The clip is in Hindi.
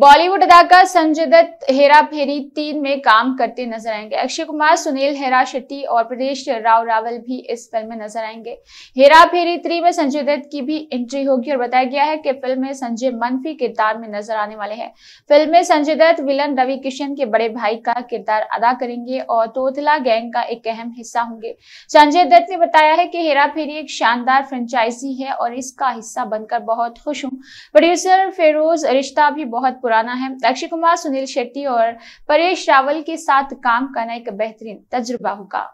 बॉलीवुड अदाकार संजय दत्त हेरा फेरी तीन में काम करते नजर आएंगे अक्षय कुमार सुनील हेरा शेट्टी और प्रदेश राव रावल भी इस फिल्म में नजर आएंगे हेरा फेरी थ्री में संजय दत्त की भी एंट्री होगी और बताया गया है कि फिल्म में संजय मनफी किरदार में नजर आने वाले हैं फिल्म में संजय दत्त विलन रवि किशन के बड़े भाई का किरदार अदा करेंगे और तोतला गैंग का एक अहम हिस्सा होंगे संजय दत्त ने बताया है कि हेरा फेरी एक शानदार फ्रेंचाइजी है और इसका हिस्सा बनकर बहुत खुश हूँ प्रोड्यूसर फेरोज रिश्ता भी बहुत पुराना है अक्षय कुमार सुनील शेट्टी और परेश रावल के साथ काम करना एक बेहतरीन तजुर्बा होगा